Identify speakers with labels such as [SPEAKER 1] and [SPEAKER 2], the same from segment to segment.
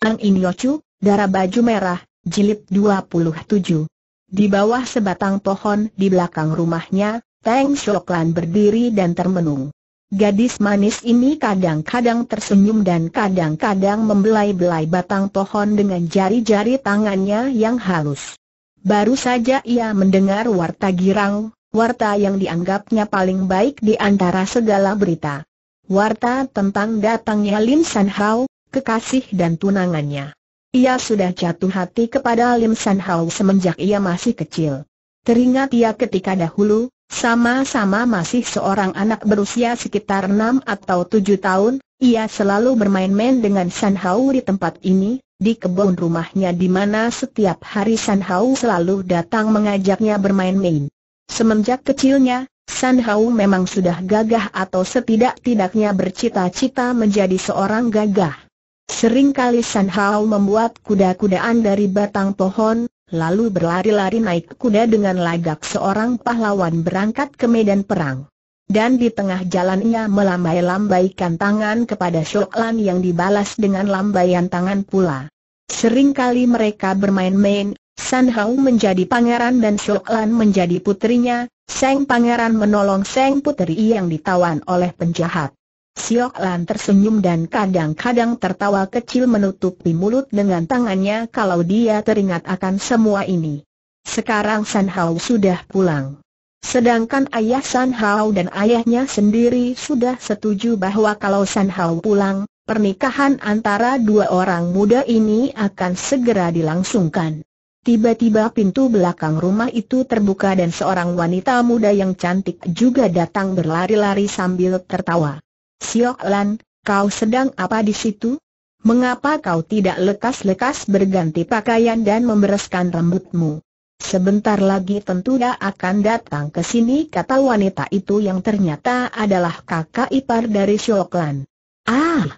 [SPEAKER 1] Ang In Chu, Darah Baju Merah, Jilid 27. Di bawah sebatang pohon di belakang rumahnya, Teng Shoklan berdiri dan termenung. Gadis manis ini kadang-kadang tersenyum dan kadang-kadang membelai-belai batang pohon dengan jari-jari tangannya yang halus. Baru saja ia mendengar warta girang, warta yang dianggapnya paling baik di antara segala berita. Warta tentang datangnya Lin San Hao, kekasih dan tunangannya. Ia sudah jatuh hati kepada Lim San Hao semenjak ia masih kecil. Teringat ia ketika dahulu, sama-sama masih seorang anak berusia sekitar enam atau tujuh tahun, ia selalu bermain-main dengan San Hao di tempat ini, di kebun rumahnya di mana setiap hari San Hao selalu datang mengajaknya bermain-main. Semenjak kecilnya, San Hao memang sudah gagah atau setidak-tidaknya bercita-cita menjadi seorang gagah. Seringkali San Hao membuat kuda-kudaan dari batang pohon, lalu berlari-lari naik kuda dengan lagak seorang pahlawan berangkat ke medan perang. Dan di tengah jalannya melambai-lambaikan tangan kepada Shoklan yang dibalas dengan lambaian tangan pula. Seringkali mereka bermain-main, San Hao menjadi pangeran dan Shoklan menjadi putrinya, Seng pangeran menolong Seng putri yang ditawan oleh penjahat. Siok Lan tersenyum dan kadang-kadang tertawa kecil menutupi mulut dengan tangannya kalau dia teringat akan semua ini. Sekarang San Hao sudah pulang. Sedangkan ayah San Hao dan ayahnya sendiri sudah setuju bahwa kalau San Hao pulang, pernikahan antara dua orang muda ini akan segera dilangsungkan. Tiba-tiba pintu belakang rumah itu terbuka dan seorang wanita muda yang cantik juga datang berlari-lari sambil tertawa. Siok Lan, kau sedang apa di situ? Mengapa kau tidak lekas-lekas berganti pakaian dan membereskan rambutmu? Sebentar lagi tentu dia akan datang ke sini kata wanita itu yang ternyata adalah kakak ipar dari Siok Lan. Ah!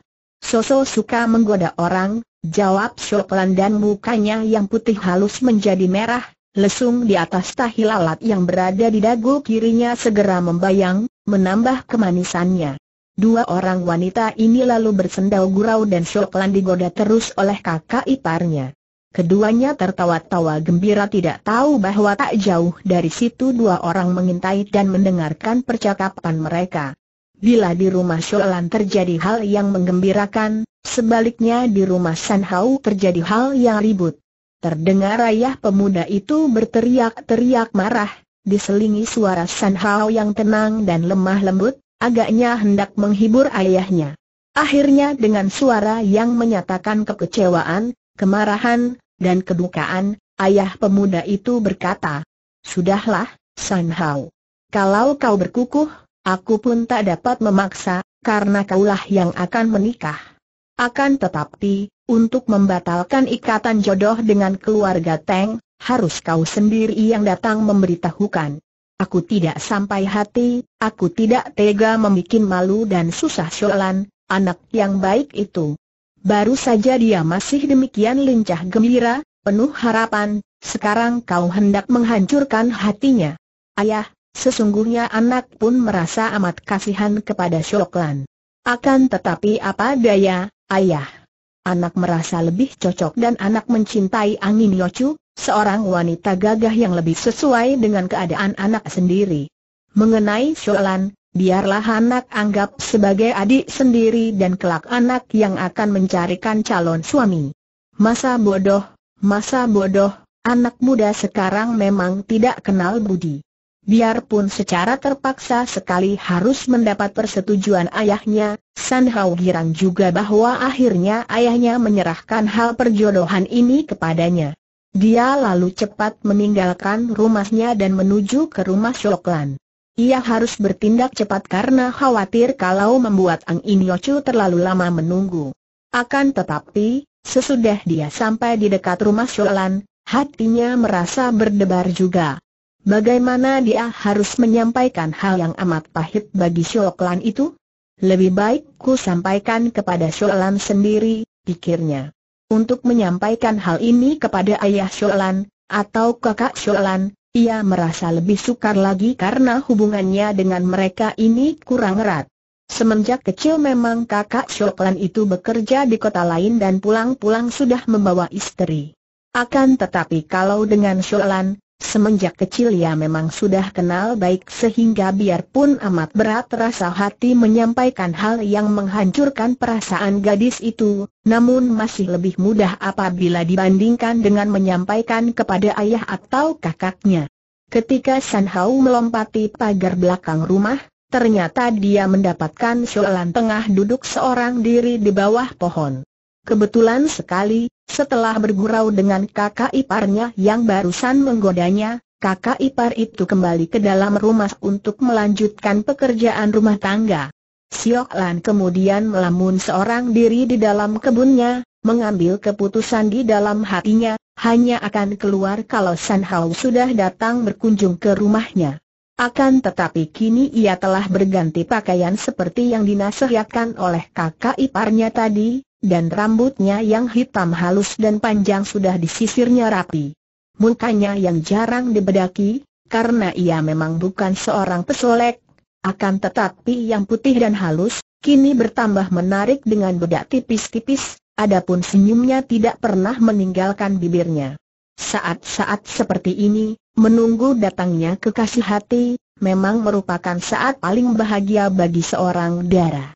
[SPEAKER 1] Soso suka menggoda orang, jawab Siok Lan dan mukanya yang putih halus menjadi merah, lesung di atas tahi lalat yang berada di dagu kirinya segera membayang, menambah kemanisannya. Dua orang wanita ini lalu bersendau gurau dan Syoklan digoda terus oleh kakak iparnya. Keduanya tertawa-tawa gembira tidak tahu bahwa tak jauh dari situ dua orang mengintai dan mendengarkan percakapan mereka. Bila di rumah Sholan terjadi hal yang menggembirakan, sebaliknya di rumah San terjadi hal yang ribut. Terdengar ayah pemuda itu berteriak-teriak marah, diselingi suara San yang tenang dan lemah lembut, Agaknya hendak menghibur ayahnya. Akhirnya dengan suara yang menyatakan kekecewaan, kemarahan, dan kedukaan, ayah pemuda itu berkata, Sudahlah, San Hao. Kalau kau berkukuh, aku pun tak dapat memaksa, karena kaulah yang akan menikah. Akan tetapi, untuk membatalkan ikatan jodoh dengan keluarga Teng, harus kau sendiri yang datang memberitahukan. Aku tidak sampai hati, aku tidak tega membuat malu dan susah soalan, anak yang baik itu. Baru saja dia masih demikian lincah gembira, penuh harapan, sekarang kau hendak menghancurkan hatinya. Ayah, sesungguhnya anak pun merasa amat kasihan kepada Syoklan. Akan tetapi apa daya, ayah. Anak merasa lebih cocok dan anak mencintai angin yocuk, Seorang wanita gagah yang lebih sesuai dengan keadaan anak sendiri. Mengenai soalan, biarlah anak anggap sebagai adik sendiri dan kelak anak yang akan mencarikan calon suami. Masa bodoh, masa bodoh, anak muda sekarang memang tidak kenal budi. Biarpun secara terpaksa sekali harus mendapat persetujuan ayahnya, San Hao girang juga bahwa akhirnya ayahnya menyerahkan hal perjodohan ini kepadanya. Dia lalu cepat meninggalkan rumahnya dan menuju ke rumah Shoklan. Ia harus bertindak cepat karena khawatir kalau membuat Ang In terlalu lama menunggu. Akan tetapi, sesudah dia sampai di dekat rumah Shoklan, hatinya merasa berdebar juga. Bagaimana dia harus menyampaikan hal yang amat pahit bagi Shoklan itu? Lebih baik ku sampaikan kepada Shoklan sendiri, pikirnya untuk menyampaikan hal ini kepada ayah Sholan, atau kakak Sholan, ia merasa lebih sukar lagi karena hubungannya dengan mereka ini kurang erat. Semenjak kecil memang kakak Sholan itu bekerja di kota lain dan pulang-pulang sudah membawa istri. Akan tetapi kalau dengan Sholan, Semenjak kecil ia memang sudah kenal baik sehingga biarpun amat berat rasa hati menyampaikan hal yang menghancurkan perasaan gadis itu, namun masih lebih mudah apabila dibandingkan dengan menyampaikan kepada ayah atau kakaknya. Ketika San Hao melompati pagar belakang rumah, ternyata dia mendapatkan soalan tengah duduk seorang diri di bawah pohon. Kebetulan sekali, setelah bergurau dengan kakak iparnya yang barusan menggodanya, kakak ipar itu kembali ke dalam rumah untuk melanjutkan pekerjaan rumah tangga. Siok Lan kemudian melamun seorang diri di dalam kebunnya, mengambil keputusan di dalam hatinya, hanya akan keluar kalau San Hao sudah datang berkunjung ke rumahnya. Akan tetapi kini ia telah berganti pakaian seperti yang dinasihatkan oleh kakak iparnya tadi, dan rambutnya yang hitam halus dan panjang sudah disisirnya rapi. Mukanya yang jarang dibedaki, karena ia memang bukan seorang pesolek, akan tetapi yang putih dan halus, kini bertambah menarik dengan bedak tipis-tipis, adapun senyumnya tidak pernah meninggalkan bibirnya. Saat-saat seperti ini, menunggu datangnya kekasih hati, memang merupakan saat paling bahagia bagi seorang darah.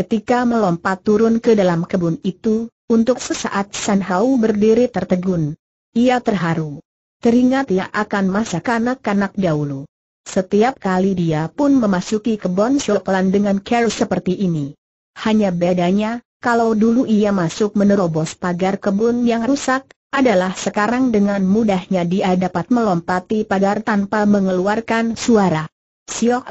[SPEAKER 1] Ketika melompat turun ke dalam kebun itu, untuk sesaat San Hau berdiri tertegun. Ia terharu. Teringat ia akan masa kanak-kanak dahulu. Setiap kali dia pun memasuki kebun Shoklan dengan care seperti ini. Hanya bedanya, kalau dulu ia masuk menerobos pagar kebun yang rusak, adalah sekarang dengan mudahnya dia dapat melompati pagar tanpa mengeluarkan suara. Siok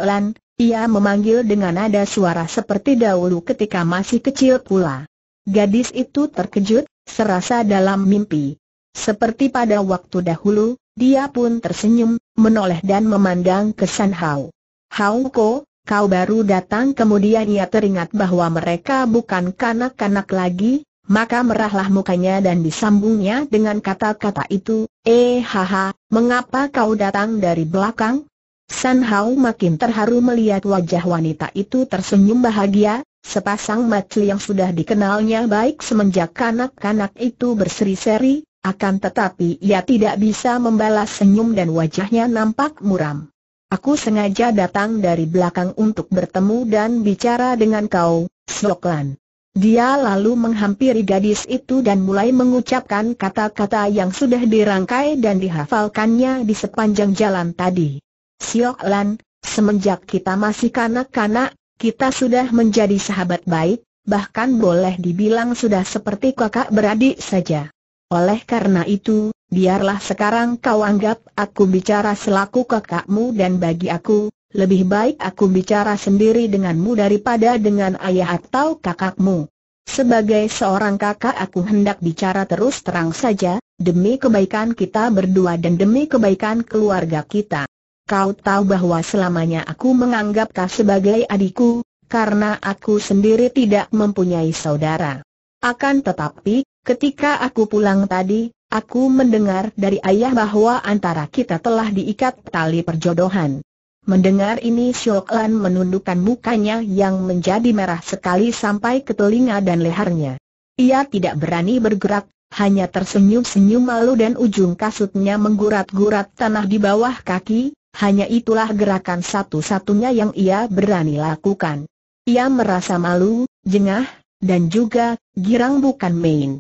[SPEAKER 1] ia memanggil dengan nada suara seperti dahulu ketika masih kecil pula. Gadis itu terkejut, serasa dalam mimpi. Seperti pada waktu dahulu, dia pun tersenyum, menoleh dan memandang ke San Hao. Hao Ko, kau baru datang kemudian ia teringat bahwa mereka bukan kanak-kanak lagi, maka merahlah mukanya dan disambungnya dengan kata-kata itu, eh haha, mengapa kau datang dari belakang? San Hao makin terharu melihat wajah wanita itu tersenyum bahagia, sepasang mata yang sudah dikenalnya baik semenjak kanak-kanak itu berseri-seri, akan tetapi ia tidak bisa membalas senyum dan wajahnya nampak muram. Aku sengaja datang dari belakang untuk bertemu dan bicara dengan kau, Soklan. Dia lalu menghampiri gadis itu dan mulai mengucapkan kata-kata yang sudah dirangkai dan dihafalkannya di sepanjang jalan tadi. Siok Lan, semenjak kita masih kanak-kanak, kita sudah menjadi sahabat baik, bahkan boleh dibilang sudah seperti kakak beradik saja. Oleh karena itu, biarlah sekarang kau anggap aku bicara selaku kakakmu dan bagi aku, lebih baik aku bicara sendiri denganmu daripada dengan ayah atau kakakmu. Sebagai seorang kakak aku hendak bicara terus terang saja, demi kebaikan kita berdua dan demi kebaikan keluarga kita. Kau tahu bahwa selamanya aku menganggap kau sebagai adikku, karena aku sendiri tidak mempunyai saudara. Akan tetapi, ketika aku pulang tadi, aku mendengar dari ayah bahwa antara kita telah diikat tali perjodohan. Mendengar ini Shoklan menundukkan mukanya yang menjadi merah sekali sampai ke telinga dan lehernya. Ia tidak berani bergerak, hanya tersenyum-senyum malu dan ujung kasutnya menggurat-gurat tanah di bawah kaki, hanya itulah gerakan satu-satunya yang ia berani lakukan. Ia merasa malu, jengah, dan juga girang bukan main.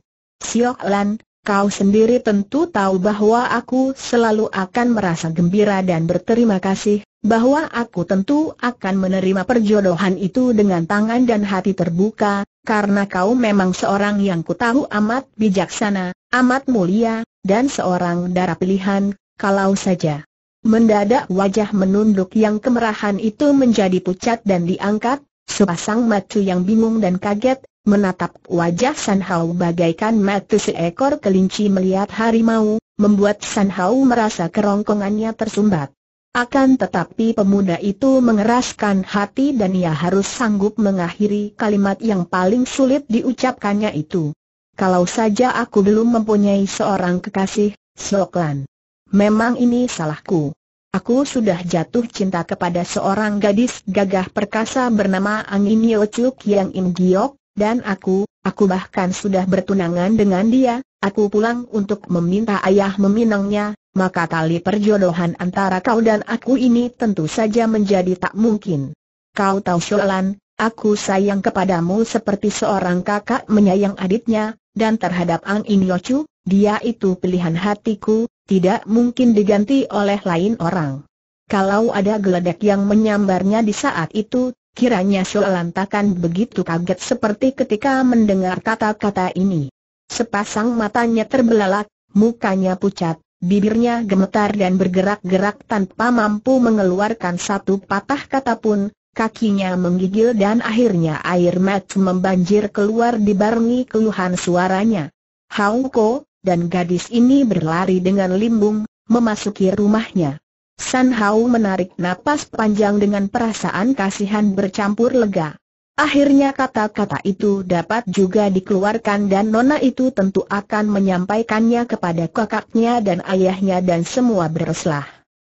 [SPEAKER 1] Siok Lan, kau sendiri tentu tahu bahwa aku selalu akan merasa gembira dan berterima kasih, bahwa aku tentu akan menerima perjodohan itu dengan tangan dan hati terbuka, karena kau memang seorang yang ku tahu amat bijaksana, amat mulia, dan seorang darah pilihan, kalau saja Mendadak wajah menunduk yang kemerahan itu menjadi pucat dan diangkat, sepasang mata yang bingung dan kaget, menatap wajah San Hao bagaikan mata seekor kelinci melihat harimau, membuat San Hao merasa kerongkongannya tersumbat. Akan tetapi pemuda itu mengeraskan hati dan ia harus sanggup mengakhiri kalimat yang paling sulit diucapkannya itu. Kalau saja aku belum mempunyai seorang kekasih, Soklan. Memang ini salahku. Aku sudah jatuh cinta kepada seorang gadis gagah perkasa bernama Angin Yochuk yang Im Giok, dan aku, aku bahkan sudah bertunangan dengan dia, aku pulang untuk meminta ayah meminangnya, maka tali perjodohan antara kau dan aku ini tentu saja menjadi tak mungkin. Kau tahu Sholan, aku sayang kepadamu seperti seorang kakak menyayang adiknya, dan terhadap Angin Yochuk, dia itu pilihan hatiku, tidak mungkin diganti oleh lain orang. Kalau ada geledek yang menyambarnya di saat itu, kiranya takkan begitu kaget seperti ketika mendengar kata-kata ini. Sepasang matanya terbelalak, mukanya pucat, bibirnya gemetar dan bergerak-gerak tanpa mampu mengeluarkan satu patah kata pun, kakinya menggigil dan akhirnya air mata membanjir keluar dibarengi keluhan suaranya. Hauko, dan gadis ini berlari dengan limbung, memasuki rumahnya. San Hao menarik napas panjang dengan perasaan kasihan bercampur lega. Akhirnya kata-kata itu dapat juga dikeluarkan dan Nona itu tentu akan menyampaikannya kepada kakaknya dan ayahnya dan semua bereslah.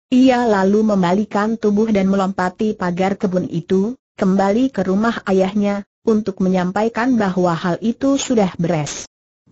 [SPEAKER 1] Ia lalu membalikan tubuh dan melompati pagar kebun itu, kembali ke rumah ayahnya, untuk menyampaikan bahwa hal itu sudah beres.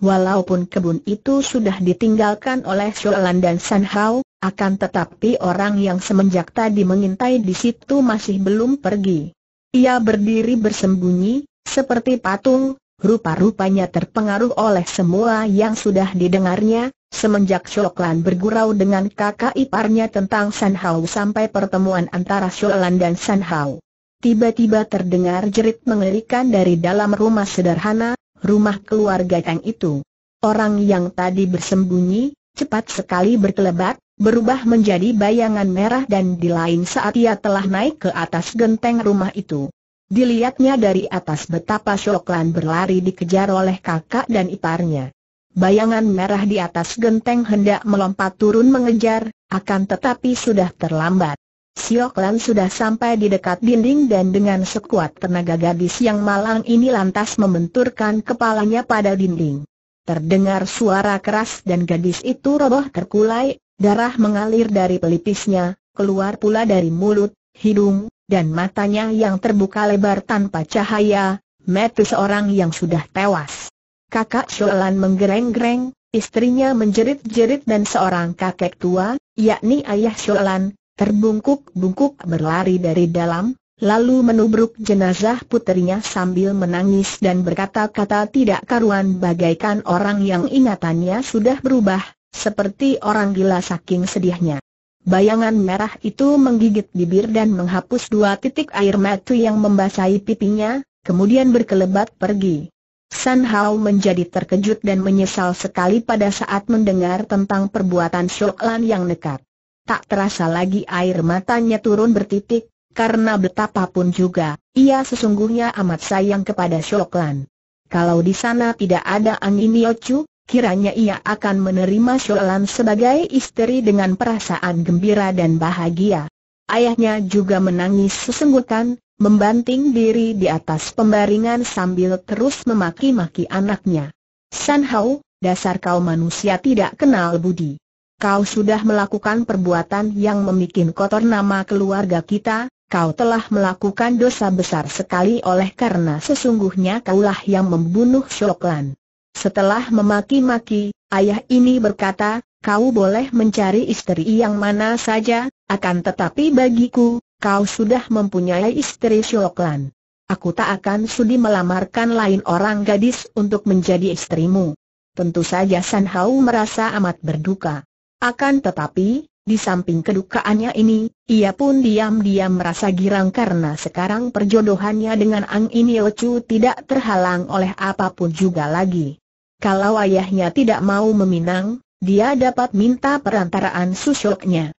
[SPEAKER 1] Walaupun kebun itu sudah ditinggalkan oleh Shoalan dan San Hao, akan tetapi orang yang semenjak tadi mengintai di situ masih belum pergi. Ia berdiri bersembunyi, seperti patung, rupa-rupanya terpengaruh oleh semua yang sudah didengarnya, semenjak Shoalan bergurau dengan kakak iparnya tentang San Hao sampai pertemuan antara Shoalan dan San Hao. Tiba-tiba terdengar jerit mengerikan dari dalam rumah sederhana, rumah keluarga Kang itu. Orang yang tadi bersembunyi, cepat sekali berkelebat, berubah menjadi bayangan merah dan di lain saat ia telah naik ke atas genteng rumah itu. Dilihatnya dari atas betapa Soklan berlari dikejar oleh kakak dan iparnya. Bayangan merah di atas genteng hendak melompat turun mengejar, akan tetapi sudah terlambat. Siok Lan sudah sampai di dekat dinding dan dengan sekuat tenaga gadis yang malang ini lantas membenturkan kepalanya pada dinding. Terdengar suara keras dan gadis itu roboh terkulai, darah mengalir dari pelipisnya, keluar pula dari mulut, hidung, dan matanya yang terbuka lebar tanpa cahaya, metu seorang yang sudah tewas. Kakak Siolan menggereng-gereng, istrinya menjerit-jerit dan seorang kakek tua, yakni ayah Siolan, terbungkuk-bungkuk berlari dari dalam, lalu menubruk jenazah puterinya sambil menangis dan berkata-kata tidak karuan bagaikan orang yang ingatannya sudah berubah, seperti orang gila saking sedihnya. Bayangan merah itu menggigit bibir dan menghapus dua titik air mata yang membasahi pipinya, kemudian berkelebat pergi. San Hao menjadi terkejut dan menyesal sekali pada saat mendengar tentang perbuatan Shu Lan yang nekat tak terasa lagi air matanya turun bertitik, karena betapapun juga, ia sesungguhnya amat sayang kepada Shoklan. Kalau di sana tidak ada angin Yochu, kiranya ia akan menerima Shoklan sebagai istri dengan perasaan gembira dan bahagia. Ayahnya juga menangis sesenggukan, membanting diri di atas pembaringan sambil terus memaki-maki anaknya. San Hao, dasar kau manusia tidak kenal budi kau sudah melakukan perbuatan yang membuat kotor nama keluarga kita, kau telah melakukan dosa besar sekali oleh karena sesungguhnya kaulah yang membunuh Shoklan. Setelah memaki-maki, ayah ini berkata, kau boleh mencari istri yang mana saja, akan tetapi bagiku, kau sudah mempunyai istri Shoklan. Aku tak akan sudi melamarkan lain orang gadis untuk menjadi istrimu. Tentu saja San Hao merasa amat berduka. Akan tetapi, di samping kedukaannya ini, ia pun diam-diam merasa girang karena sekarang perjodohannya dengan Ang Inio Chu tidak terhalang oleh apapun juga lagi. Kalau ayahnya tidak mau meminang, dia dapat minta perantaraan susuknya.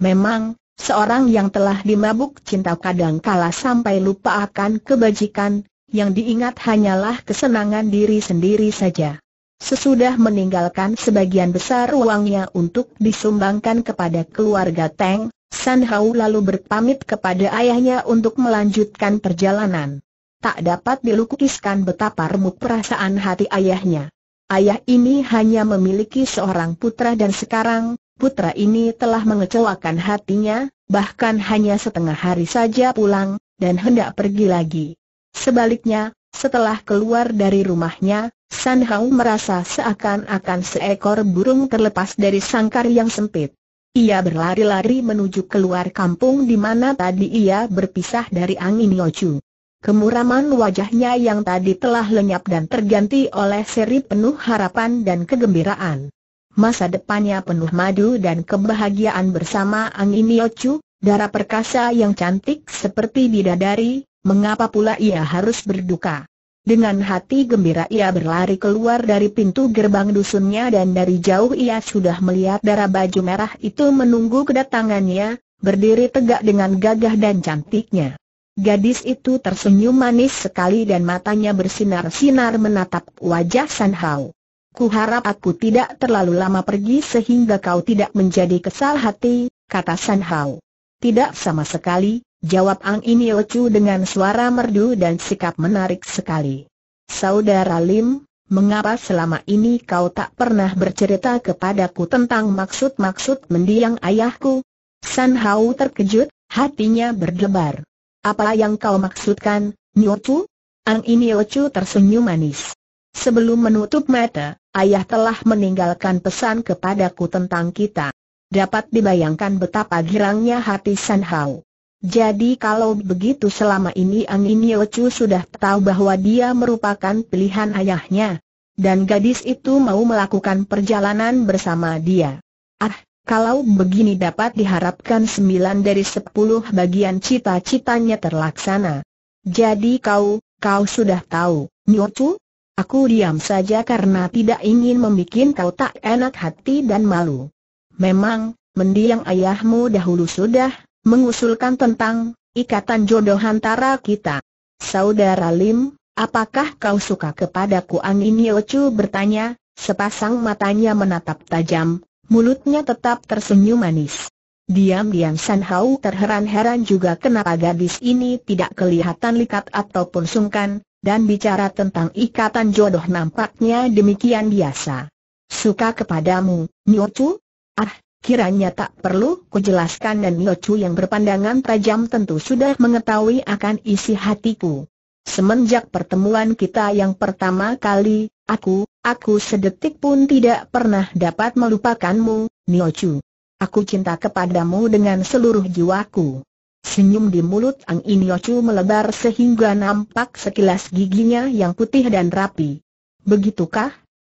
[SPEAKER 1] Memang, seorang yang telah dimabuk cinta kadang kala sampai lupa akan kebajikan, yang diingat hanyalah kesenangan diri sendiri saja sesudah meninggalkan sebagian besar uangnya untuk disumbangkan kepada keluarga Teng, San Hao lalu berpamit kepada ayahnya untuk melanjutkan perjalanan. Tak dapat dilukiskan betapa remuk perasaan hati ayahnya. Ayah ini hanya memiliki seorang putra dan sekarang, putra ini telah mengecewakan hatinya, bahkan hanya setengah hari saja pulang, dan hendak pergi lagi. Sebaliknya, setelah keluar dari rumahnya, San Hao merasa seakan-akan seekor burung terlepas dari sangkar yang sempit. Ia berlari-lari menuju keluar kampung di mana tadi ia berpisah dari angin Yochu. Kemuraman wajahnya yang tadi telah lenyap dan terganti oleh seri penuh harapan dan kegembiraan. Masa depannya penuh madu dan kebahagiaan bersama angin Yochu, darah perkasa yang cantik seperti bidadari, mengapa pula ia harus berduka? Dengan hati gembira ia berlari keluar dari pintu gerbang dusunnya dan dari jauh ia sudah melihat darah baju merah itu menunggu kedatangannya, berdiri tegak dengan gagah dan cantiknya. Gadis itu tersenyum manis sekali dan matanya bersinar-sinar menatap wajah San Hao. Kuharap aku tidak terlalu lama pergi sehingga kau tidak menjadi kesal hati, kata San Hao. Tidak sama sekali, Jawab Ang Inio Chu dengan suara merdu dan sikap menarik sekali. Saudara Lim, mengapa selama ini kau tak pernah bercerita kepadaku tentang maksud-maksud mendiang ayahku? San Hao terkejut, hatinya berdebar. Apa yang kau maksudkan, Nio Chu? Ang Inio Chu tersenyum manis. Sebelum menutup mata, ayah telah meninggalkan pesan kepadaku tentang kita. Dapat dibayangkan betapa girangnya hati San Hao. Jadi kalau begitu selama ini Angin Yochu sudah tahu bahwa dia merupakan pilihan ayahnya. Dan gadis itu mau melakukan perjalanan bersama dia. Ah, kalau begini dapat diharapkan sembilan dari sepuluh bagian cita-citanya terlaksana. Jadi kau, kau sudah tahu, Nyocu? Aku diam saja karena tidak ingin membuat kau tak enak hati dan malu. Memang, mendiang ayahmu dahulu sudah mengusulkan tentang ikatan jodoh antara kita. Saudara Lim, apakah kau suka kepadaku? Angin Yochu bertanya, sepasang matanya menatap tajam, mulutnya tetap tersenyum manis. Diam-diam San Hao terheran-heran juga kenapa gadis ini tidak kelihatan likat ataupun sungkan, dan bicara tentang ikatan jodoh nampaknya demikian biasa. Suka kepadamu, Chu? Ah, Kiranya tak perlu kujelaskan dan Yochu yang berpandangan tajam tentu sudah mengetahui akan isi hatiku. Semenjak pertemuan kita yang pertama kali, aku, aku sedetik pun tidak pernah dapat melupakanmu, Niochu. Aku cinta kepadamu dengan seluruh jiwaku. Senyum di mulut Ang Niochu melebar sehingga nampak sekilas giginya yang putih dan rapi. Begitukah?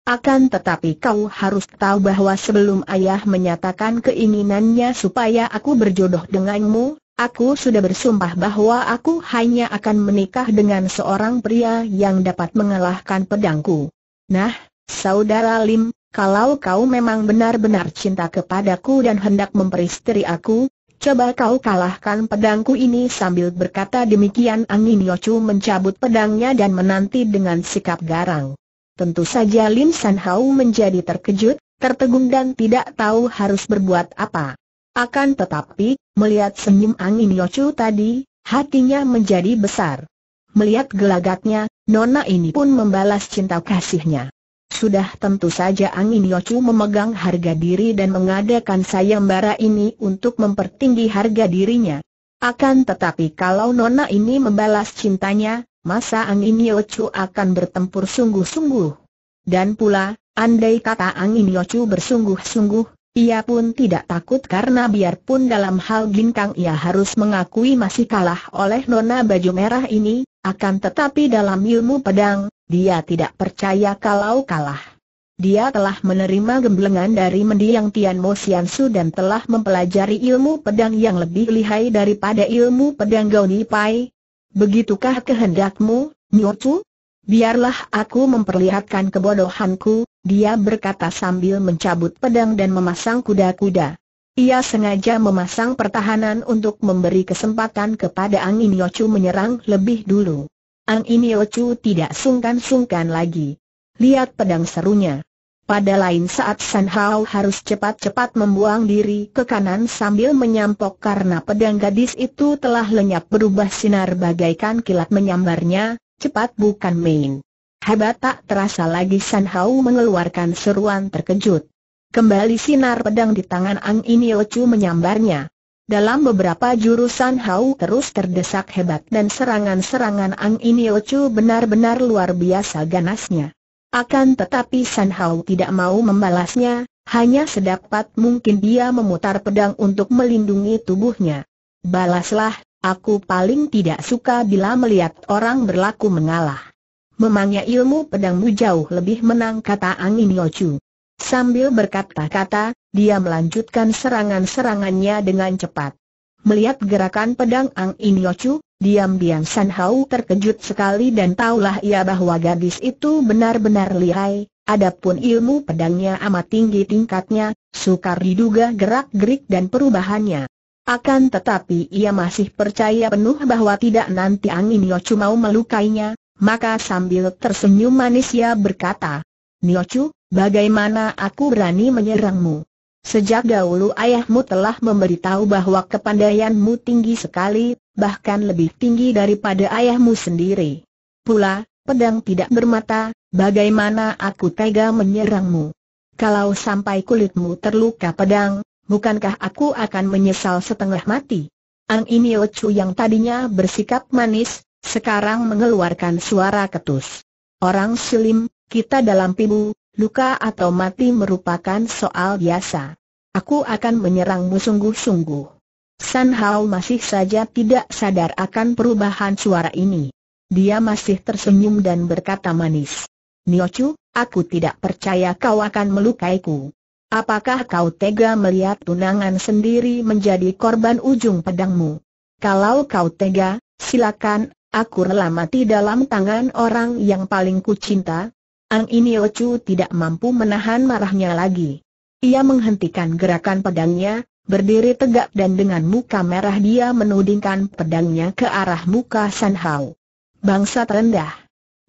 [SPEAKER 1] Akan tetapi kau harus tahu bahwa sebelum ayah menyatakan keinginannya supaya aku berjodoh denganmu, aku sudah bersumpah bahwa aku hanya akan menikah dengan seorang pria yang dapat mengalahkan pedangku. Nah, saudara Lim, kalau kau memang benar-benar cinta kepadaku dan hendak memperistri aku, coba kau kalahkan pedangku ini sambil berkata demikian Angin Yocu mencabut pedangnya dan menanti dengan sikap garang. Tentu saja Lim San Hao menjadi terkejut, tertegun dan tidak tahu harus berbuat apa. Akan tetapi, melihat senyum angin Yochu tadi, hatinya menjadi besar. Melihat gelagatnya, Nona ini pun membalas cinta kasihnya. Sudah tentu saja angin Yochu memegang harga diri dan mengadakan sayembara ini untuk mempertinggi harga dirinya. Akan tetapi kalau Nona ini membalas cintanya, masa angin Yochu akan bertempur sungguh-sungguh. Dan pula, andai kata angin Yochu bersungguh-sungguh, ia pun tidak takut karena biarpun dalam hal ginkang ia harus mengakui masih kalah oleh nona baju merah ini, akan tetapi dalam ilmu pedang, dia tidak percaya kalau kalah. Dia telah menerima gemblengan dari mendiang Tian Mo Sian Su dan telah mempelajari ilmu pedang yang lebih lihai daripada ilmu pedang Gaoni Pai, Begitukah kehendakmu, Nyocu? Biarlah aku memperlihatkan kebodohanku, dia berkata sambil mencabut pedang dan memasang kuda-kuda. Ia sengaja memasang pertahanan untuk memberi kesempatan kepada Angin Inyocu menyerang lebih dulu. Angin Inyocu tidak sungkan-sungkan lagi. Lihat pedang serunya. Pada lain saat San Hao harus cepat-cepat membuang diri ke kanan sambil menyampok karena pedang gadis itu telah lenyap berubah sinar bagaikan kilat menyambarnya, cepat bukan main. Hebat tak terasa lagi San Hao mengeluarkan seruan terkejut. Kembali sinar pedang di tangan Ang Inio Chu menyambarnya. Dalam beberapa jurusan Hao terus terdesak hebat dan serangan-serangan Ang Inio Chu benar-benar luar biasa ganasnya. Akan tetapi San Hao tidak mau membalasnya, hanya sedapat mungkin dia memutar pedang untuk melindungi tubuhnya. Balaslah, aku paling tidak suka bila melihat orang berlaku mengalah. Memangnya ilmu pedangmu jauh lebih menang kata Angin Yochu. Sambil berkata-kata, dia melanjutkan serangan-serangannya dengan cepat. Melihat gerakan pedang Ang In Yochu, Diam-diam San Hao terkejut sekali dan taulah ia bahwa gadis itu benar-benar lihai, adapun ilmu pedangnya amat tinggi tingkatnya, sukar diduga gerak-gerik dan perubahannya. Akan tetapi ia masih percaya penuh bahwa tidak nanti angin Yochu mau melukainya, maka sambil tersenyum manis ia berkata, Niochu, bagaimana aku berani menyerangmu? Sejak dahulu ayahmu telah memberitahu bahwa kepandaianmu tinggi sekali, bahkan lebih tinggi daripada ayahmu sendiri. Pula, pedang tidak bermata, bagaimana aku tega menyerangmu? Kalau sampai kulitmu terluka pedang, bukankah aku akan menyesal setengah mati? Ang Inio Chu yang tadinya bersikap manis, sekarang mengeluarkan suara ketus. Orang silim, kita dalam pibu, luka atau mati merupakan soal biasa. Aku akan menyerangmu sungguh-sungguh. San Hao masih saja tidak sadar akan perubahan suara ini. Dia masih tersenyum dan berkata manis. Niochu, aku tidak percaya kau akan melukaiku. Apakah kau tega melihat tunangan sendiri menjadi korban ujung pedangmu? Kalau kau tega, silakan, aku rela mati dalam tangan orang yang paling kucinta. Ang ini Ocu tidak mampu menahan marahnya lagi. Ia menghentikan gerakan pedangnya, Berdiri tegak dan dengan muka merah dia menudingkan pedangnya ke arah muka San Hao. Bangsa terendah,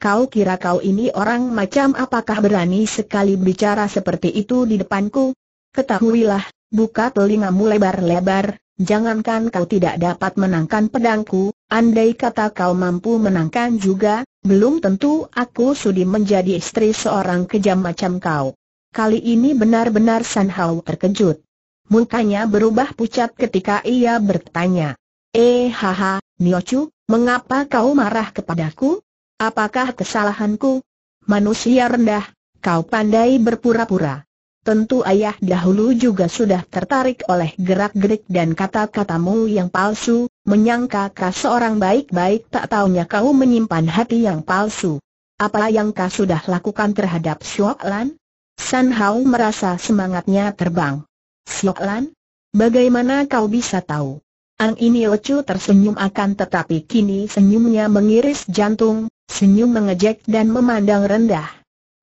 [SPEAKER 1] Kau kira kau ini orang macam apakah berani sekali bicara seperti itu di depanku? Ketahuilah, buka telingamu lebar-lebar, jangankan kau tidak dapat menangkan pedangku, andai kata kau mampu menangkan juga, belum tentu aku sudi menjadi istri seorang kejam macam kau. Kali ini benar-benar San Hao terkejut mukanya berubah pucat ketika ia bertanya. Eh haha, Niochu, mengapa kau marah kepadaku? Apakah kesalahanku? Manusia rendah, kau pandai berpura-pura. Tentu ayah dahulu juga sudah tertarik oleh gerak-gerik dan kata-katamu yang palsu, menyangka kau seorang baik-baik tak taunya kau menyimpan hati yang palsu. Apa yang kau sudah lakukan terhadap Shuok Lan? San Hao merasa semangatnya terbang. Siok Lan? Bagaimana kau bisa tahu? Ang ini lecu tersenyum akan tetapi kini senyumnya mengiris jantung, senyum mengejek dan memandang rendah.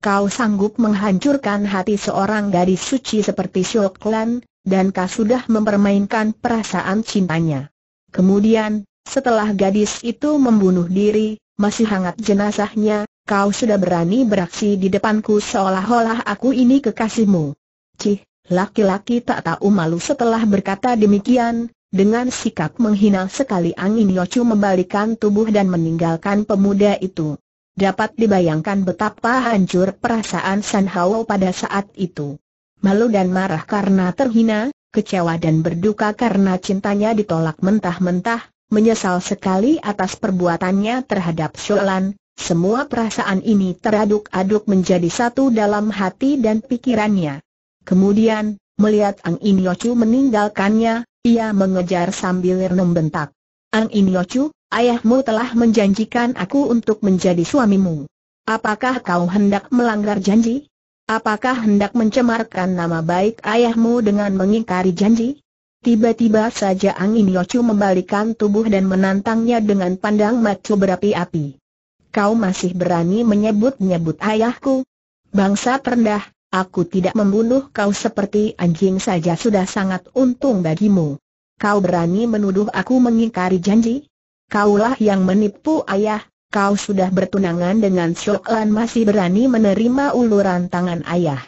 [SPEAKER 1] Kau sanggup menghancurkan hati seorang gadis suci seperti Siok Lan, dan kau sudah mempermainkan perasaan cintanya. Kemudian, setelah gadis itu membunuh diri, masih hangat jenazahnya, kau sudah berani beraksi di depanku seolah-olah aku ini kekasihmu. Cih, Laki-laki tak tahu malu setelah berkata demikian, dengan sikap menghina sekali angin Yocu membalikan tubuh dan meninggalkan pemuda itu. Dapat dibayangkan betapa hancur perasaan San Hao pada saat itu. Malu dan marah karena terhina, kecewa dan berduka karena cintanya ditolak mentah-mentah, menyesal sekali atas perbuatannya terhadap Sholan, semua perasaan ini teraduk-aduk menjadi satu dalam hati dan pikirannya. Kemudian, melihat Ang Inyocu meninggalkannya, ia mengejar sambil renung bentak. Ang Inyocu, ayahmu telah menjanjikan aku untuk menjadi suamimu. Apakah kau hendak melanggar janji? Apakah hendak mencemarkan nama baik ayahmu dengan mengingkari janji? Tiba-tiba saja angin Yocu membalikan tubuh dan menantangnya dengan pandang macu berapi-api. Kau masih berani menyebut-nyebut ayahku? Bangsa rendah, Aku tidak membunuh kau seperti anjing saja sudah sangat untung bagimu. Kau berani menuduh aku mengingkari janji? Kaulah yang menipu ayah, kau sudah bertunangan dengan Syok Lan masih berani menerima uluran tangan ayah.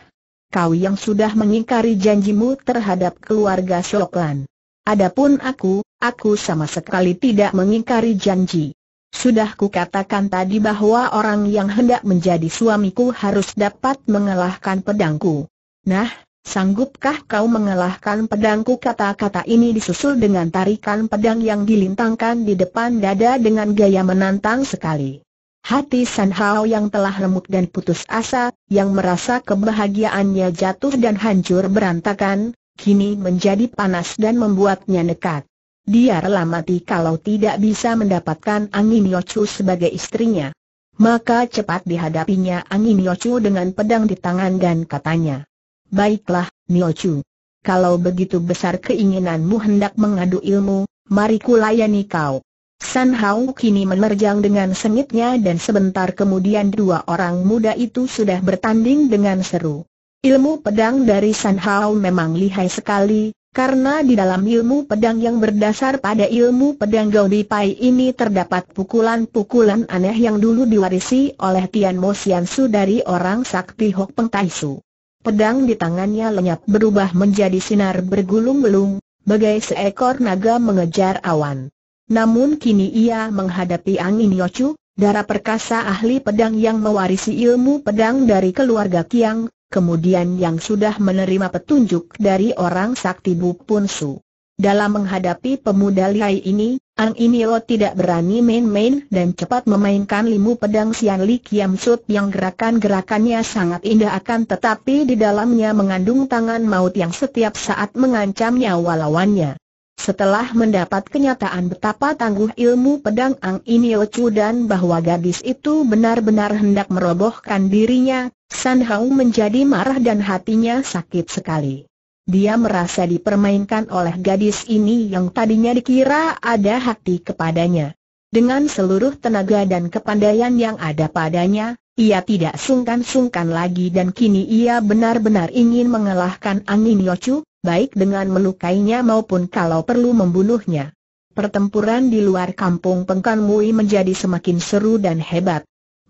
[SPEAKER 1] Kau yang sudah mengingkari janjimu terhadap keluarga Syok Adapun aku, aku sama sekali tidak mengingkari janji. Sudah kukatakan tadi bahwa orang yang hendak menjadi suamiku harus dapat mengalahkan pedangku. Nah, sanggupkah kau mengalahkan pedangku? Kata-kata ini disusul dengan tarikan pedang yang dilintangkan di depan dada dengan gaya menantang sekali. Hati San Hao yang telah remuk dan putus asa, yang merasa kebahagiaannya jatuh dan hancur berantakan, kini menjadi panas dan membuatnya nekat dia rela mati kalau tidak bisa mendapatkan Angin Yochu sebagai istrinya. Maka cepat dihadapinya Angin Yochu dengan pedang di tangan dan katanya, Baiklah, Niochu. Kalau begitu besar keinginanmu hendak mengadu ilmu, mari kulayani kau. San Hao kini menerjang dengan sengitnya dan sebentar kemudian dua orang muda itu sudah bertanding dengan seru. Ilmu pedang dari San Hao memang lihai sekali, karena di dalam ilmu pedang yang berdasar pada ilmu pedang Gaudi Pai ini terdapat pukulan-pukulan aneh yang dulu diwarisi oleh Tian Mo Su dari orang sakti Hok Peng Tai Su. Pedang di tangannya lenyap berubah menjadi sinar bergulung-gulung, bagai seekor naga mengejar awan. Namun kini ia menghadapi angin Yochu, darah perkasa ahli pedang yang mewarisi ilmu pedang dari keluarga Kiang, kemudian yang sudah menerima petunjuk dari orang sakti Bu Pun Su. Dalam menghadapi pemuda lihai ini, Ang Inio tidak berani main-main dan cepat memainkan limu pedang Sian Li Kiam Sut yang gerakan-gerakannya sangat indah akan tetapi di dalamnya mengandung tangan maut yang setiap saat mengancam nyawa lawannya. Setelah mendapat kenyataan betapa tangguh ilmu pedang Ang Inio Chu dan bahwa gadis itu benar-benar hendak merobohkan dirinya, San Hao menjadi marah dan hatinya sakit sekali. Dia merasa dipermainkan oleh gadis ini yang tadinya dikira ada hati kepadanya. Dengan seluruh tenaga dan kepandaian yang ada padanya, ia tidak sungkan-sungkan lagi dan kini ia benar-benar ingin mengalahkan Angin Yochu, baik dengan melukainya maupun kalau perlu membunuhnya. Pertempuran di luar kampung Pengkan Mui menjadi semakin seru dan hebat.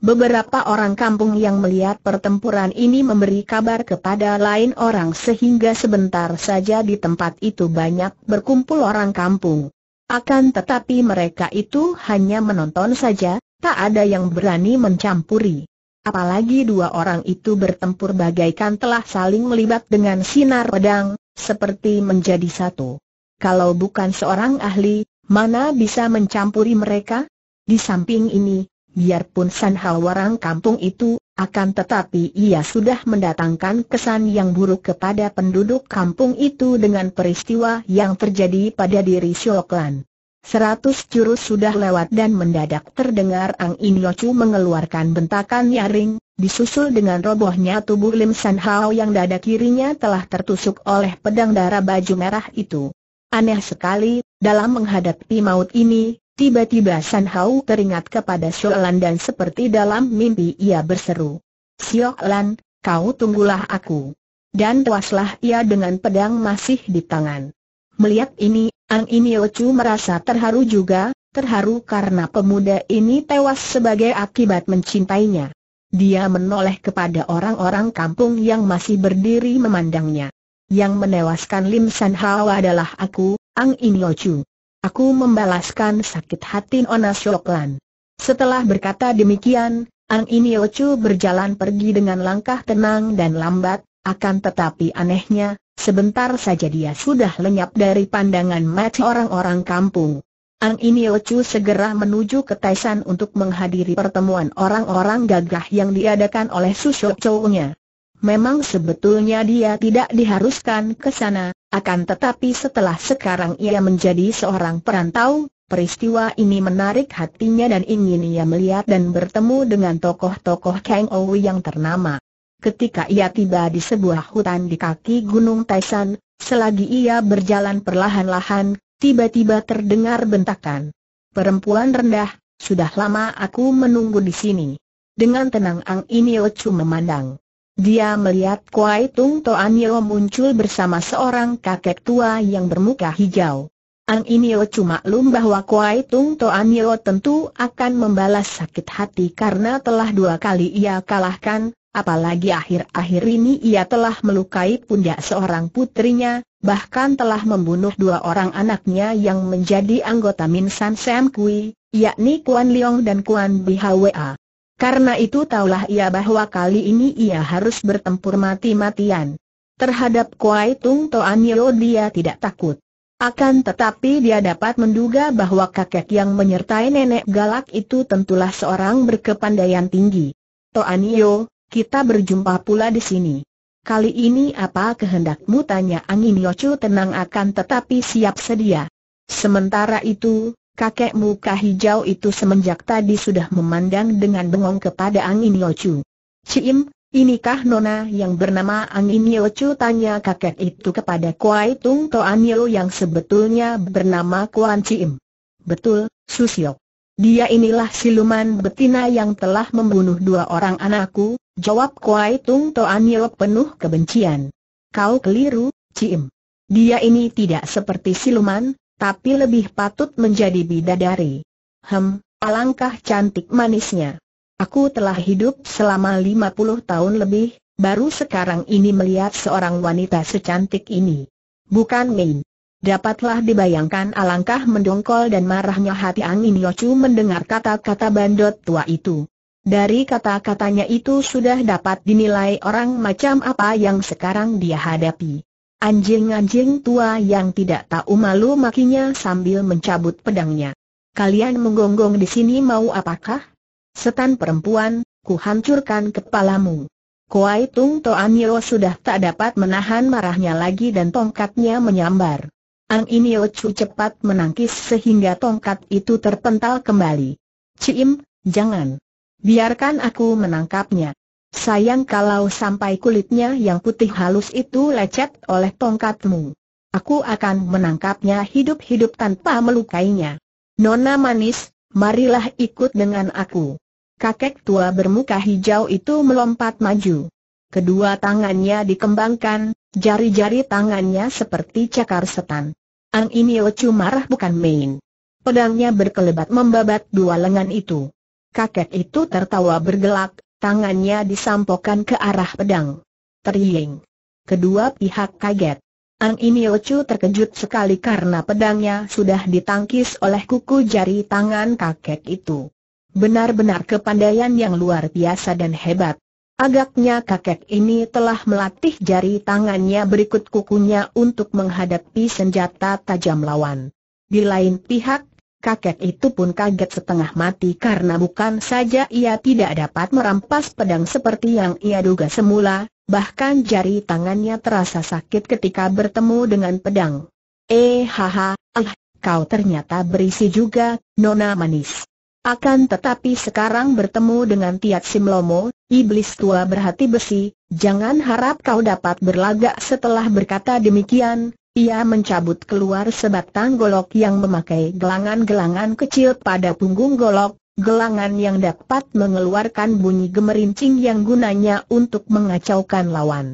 [SPEAKER 1] Beberapa orang kampung yang melihat pertempuran ini memberi kabar kepada lain orang sehingga sebentar saja di tempat itu banyak berkumpul orang kampung. Akan tetapi mereka itu hanya menonton saja, tak ada yang berani mencampuri. Apalagi dua orang itu bertempur bagaikan telah saling melibat dengan sinar pedang, seperti menjadi satu. Kalau bukan seorang ahli, mana bisa mencampuri mereka? Di samping ini, biarpun San Hawarang kampung itu, akan tetapi ia sudah mendatangkan kesan yang buruk kepada penduduk kampung itu dengan peristiwa yang terjadi pada diri Sioklan. Seratus jurus sudah lewat dan mendadak terdengar Ang In mengeluarkan bentakan nyaring, disusul dengan robohnya tubuh Lim San Hao yang dada kirinya telah tertusuk oleh pedang darah baju merah itu. Aneh sekali, dalam menghadapi maut ini, Tiba-tiba San Hao teringat kepada Lan dan seperti dalam mimpi ia berseru. Lan, kau tunggulah aku. Dan tuaslah ia dengan pedang masih di tangan. Melihat ini, Ang Iniochu merasa terharu juga, terharu karena pemuda ini tewas sebagai akibat mencintainya. Dia menoleh kepada orang-orang kampung yang masih berdiri memandangnya. Yang menewaskan Lim San Hao adalah aku, Ang Iniochu. Aku membalaskan sakit hati Nona Shoklan. Setelah berkata demikian, Ang Iniochu berjalan pergi dengan langkah tenang dan lambat, akan tetapi anehnya, sebentar saja dia sudah lenyap dari pandangan mata orang-orang kampung. Ang Iniochu segera menuju ke Taisan untuk menghadiri pertemuan orang-orang gagah yang diadakan oleh Susok Chow-nya. Memang sebetulnya dia tidak diharuskan ke sana, akan tetapi setelah sekarang ia menjadi seorang perantau, peristiwa ini menarik hatinya dan ingin ia melihat dan bertemu dengan tokoh-tokoh Kang Ou yang ternama. Ketika ia tiba di sebuah hutan di kaki Gunung Taisan, selagi ia berjalan perlahan-lahan, tiba-tiba terdengar bentakan. Perempuan rendah, sudah lama aku menunggu di sini. Dengan tenang Ang Inio Chu memandang. Dia melihat Kuai Tung Toan muncul bersama seorang kakek tua yang bermuka hijau. Ang Inio cuma lum bahwa Kuai Tung Toan tentu akan membalas sakit hati karena telah dua kali ia kalahkan, apalagi akhir-akhir ini ia telah melukai pundak seorang putrinya, bahkan telah membunuh dua orang anaknya yang menjadi anggota Min San Sam Kui, yakni Kuan Leong dan Kuan Bihawa. Karena itu taulah ia bahwa kali ini ia harus bertempur mati-matian. Terhadap Kuai Tung Yeo dia tidak takut. Akan tetapi dia dapat menduga bahwa kakek yang menyertai nenek galak itu tentulah seorang berkepandaian tinggi. Yeo, kita berjumpa pula di sini. Kali ini apa kehendakmu tanya Angin Yocu tenang akan tetapi siap sedia. Sementara itu, kakek muka hijau itu semenjak tadi sudah memandang dengan bengong kepada Angin Yochu. Cim, inikah nona yang bernama Angin Yochu? Tanya kakek itu kepada Kuai Tung Toan yang sebetulnya bernama Kuan Cim. Betul, Susio. Dia inilah siluman betina yang telah membunuh dua orang anakku, jawab Kuai Tung Toan penuh kebencian. Kau keliru, Cim. Dia ini tidak seperti siluman, tapi lebih patut menjadi bidadari. Hem, alangkah cantik manisnya. Aku telah hidup selama lima puluh tahun lebih, baru sekarang ini melihat seorang wanita secantik ini. Bukan main. Dapatlah dibayangkan alangkah mendongkol dan marahnya hati Angin Yochu mendengar kata-kata bandot tua itu. Dari kata-katanya itu sudah dapat dinilai orang macam apa yang sekarang dia hadapi. Anjing-anjing tua yang tidak tahu malu makinya sambil mencabut pedangnya. Kalian menggonggong di sini mau apakah? Setan perempuan, ku hancurkan kepalamu. Kuai Tung Toanio sudah tak dapat menahan marahnya lagi dan tongkatnya menyambar. Ang Inio Chu cepat menangkis sehingga tongkat itu terpental kembali. Cim, jangan. Biarkan aku menangkapnya. Sayang kalau sampai kulitnya yang putih halus itu lecet oleh tongkatmu. Aku akan menangkapnya hidup-hidup tanpa melukainya. Nona manis, marilah ikut dengan aku. Kakek tua bermuka hijau itu melompat maju. Kedua tangannya dikembangkan, jari-jari tangannya seperti cakar setan. Ang lucu marah bukan main. Pedangnya berkelebat membabat dua lengan itu. Kakek itu tertawa bergelak, tangannya disampokan ke arah pedang. Teriing. Kedua pihak kaget. Ang lucu terkejut sekali karena pedangnya sudah ditangkis oleh kuku jari tangan kakek itu. Benar-benar kepandaian yang luar biasa dan hebat. Agaknya kakek ini telah melatih jari tangannya berikut kukunya untuk menghadapi senjata tajam lawan. Di lain pihak, kakek itu pun kaget setengah mati karena bukan saja ia tidak dapat merampas pedang seperti yang ia duga semula, bahkan jari tangannya terasa sakit ketika bertemu dengan pedang. Eh haha, ah, kau ternyata berisi juga, nona manis. Akan tetapi sekarang bertemu dengan Tiat Simlomo, iblis tua berhati besi, jangan harap kau dapat berlagak setelah berkata demikian, ia mencabut keluar sebatang golok yang memakai gelangan-gelangan kecil pada punggung golok, gelangan yang dapat mengeluarkan bunyi gemerincing yang gunanya untuk mengacaukan lawan.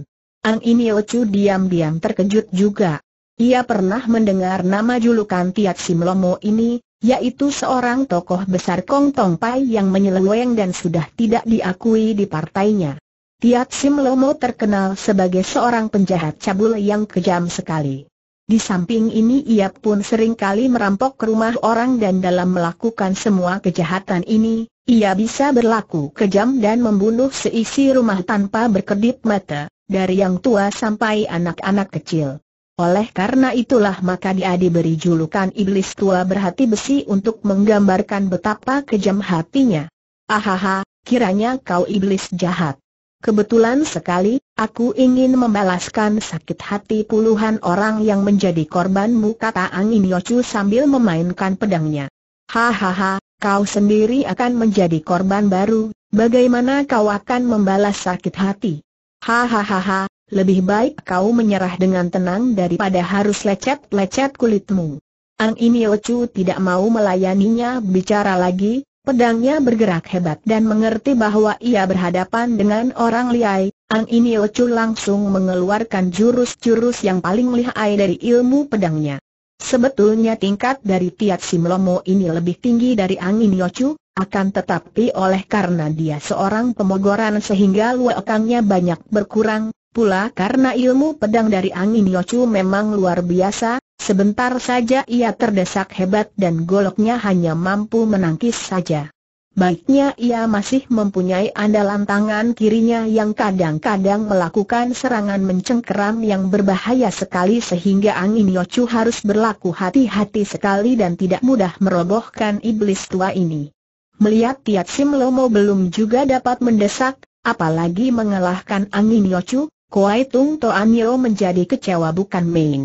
[SPEAKER 1] Ang Iniochu diam-diam terkejut juga. Ia pernah mendengar nama julukan Tiat Simlomo ini, yaitu seorang tokoh besar Kong Tong Pai yang menyeleweng dan sudah tidak diakui di partainya. Tiat Simlomo terkenal sebagai seorang penjahat cabul yang kejam sekali. Di samping ini ia pun seringkali merampok ke rumah orang dan dalam melakukan semua kejahatan ini, ia bisa berlaku kejam dan membunuh seisi rumah tanpa berkedip mata, dari yang tua sampai anak-anak kecil. Oleh karena itulah maka dia diberi julukan iblis tua berhati besi untuk menggambarkan betapa kejam hatinya. Ahaha, kiranya kau iblis jahat. Kebetulan sekali, Aku ingin membalaskan sakit hati puluhan orang yang menjadi korbanmu kata Angin Yocu sambil memainkan pedangnya. Hahaha, kau sendiri akan menjadi korban baru, bagaimana kau akan membalas sakit hati? Hahaha, lebih baik kau menyerah dengan tenang daripada harus lecet-lecet kulitmu. Angin Chu tidak mau melayaninya bicara lagi, Pedangnya bergerak hebat dan mengerti bahwa ia berhadapan dengan orang liai, An Inio Chu langsung mengeluarkan jurus-jurus yang paling lihai dari ilmu pedangnya. Sebetulnya tingkat dari Tiat Sim Lomo ini lebih tinggi dari An Inio Chu, akan tetapi oleh karena dia seorang pemogoran sehingga luakangnya banyak berkurang, pula karena ilmu pedang dari An Inio Chu memang luar biasa, sebentar saja ia terdesak hebat dan goloknya hanya mampu menangkis saja. Baiknya ia masih mempunyai andalan tangan kirinya yang kadang-kadang melakukan serangan mencengkeram yang berbahaya sekali sehingga Angin Yochu harus berlaku hati-hati sekali dan tidak mudah merobohkan iblis tua ini. Melihat Tiat Sim Lomo belum juga dapat mendesak, apalagi mengalahkan Angin Yochu, Kuai Tung Toan menjadi kecewa bukan main.